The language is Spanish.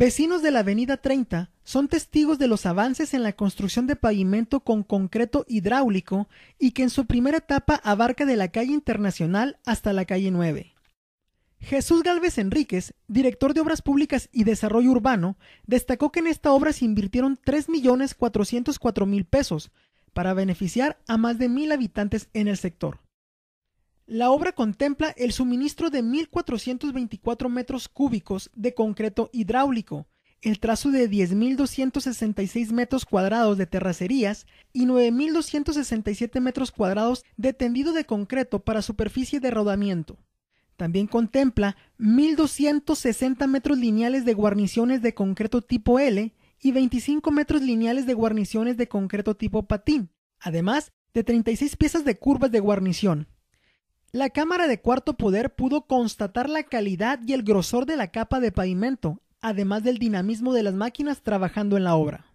Vecinos de la Avenida 30 son testigos de los avances en la construcción de pavimento con concreto hidráulico y que en su primera etapa abarca de la calle Internacional hasta la calle 9. Jesús Galvez Enríquez, director de Obras Públicas y Desarrollo Urbano, destacó que en esta obra se invirtieron 3.404.000 pesos para beneficiar a más de mil habitantes en el sector. La obra contempla el suministro de 1.424 metros cúbicos de concreto hidráulico, el trazo de 10.266 metros cuadrados de terracerías y 9.267 metros cuadrados de tendido de concreto para superficie de rodamiento. También contempla 1.260 metros lineales de guarniciones de concreto tipo L y 25 metros lineales de guarniciones de concreto tipo patín, además de 36 piezas de curvas de guarnición. La cámara de cuarto poder pudo constatar la calidad y el grosor de la capa de pavimento, además del dinamismo de las máquinas trabajando en la obra.